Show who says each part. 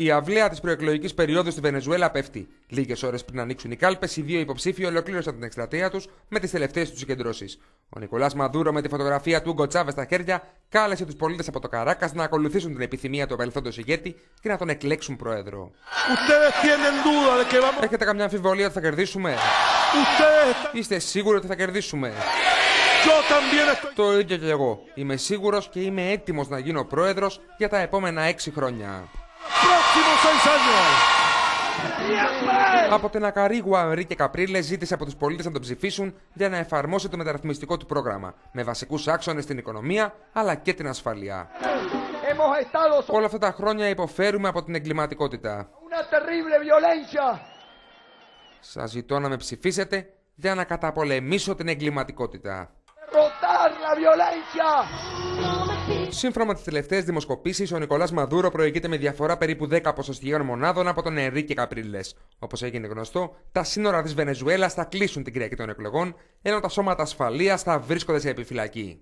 Speaker 1: Η αυλαία της προεκλογικής περίοδου στη Βενεζουέλα πέφτει. Λίγες ώρες πριν ανοίξουν οι κάλπες, οι δύο υποψήφοι ολοκλήρωσαν την εκστρατεία τους με τις τελευταίες τους συγκεντρώσεις. Ο Νικολάς Μαδούρο με τη φωτογραφία του Γκοτσάβε στα χέρια κάλεσε τους πολίτες από το Καράκας να ακολουθήσουν την επιθυμία του απελθόντο ηγέτη και να τον εκλέξουν πρόεδρο. Έχετε καμιά αμφιβολία ότι θα κερδίσουμε. Είστε σίγουροι ότι θα κερδίσουμε. Το ίδιο και εγώ. Είμαι σίγουρος και είμαι έτοιμος να γίνω πρόεδρος για τα επόμενα έξι χρόνια. Από την Ακαρίγουα Ρίκε Καπρίλε ζήτησε από τους πολίτες να τον ψηφίσουν για να εφαρμόσει το μεταρρυθμιστικό του πρόγραμμα με βασικούς άξονες στην οικονομία αλλά και την ασφαλεία. Όλα αυτά τα χρόνια υποφέρουμε από την εγκληματικότητα. Σας ζητώ να με ψηφίσετε για να καταπολεμήσω την εγκληματικότητα. Σύμφωνα με τις τελευταίες δημοσκοπήσεις, ο Νικόλας Μαδούρο προηγείται με διαφορά περίπου 10 ποσοστιαίων μονάδων από τον και Καπρίλες. Όπως έγινε γνωστό, τα σύνορα της Βενεζουέλας θα κλείσουν την Κυριακή των εκλογών, ενώ τα σώματα ασφαλείας θα βρίσκονται σε επιφυλακή.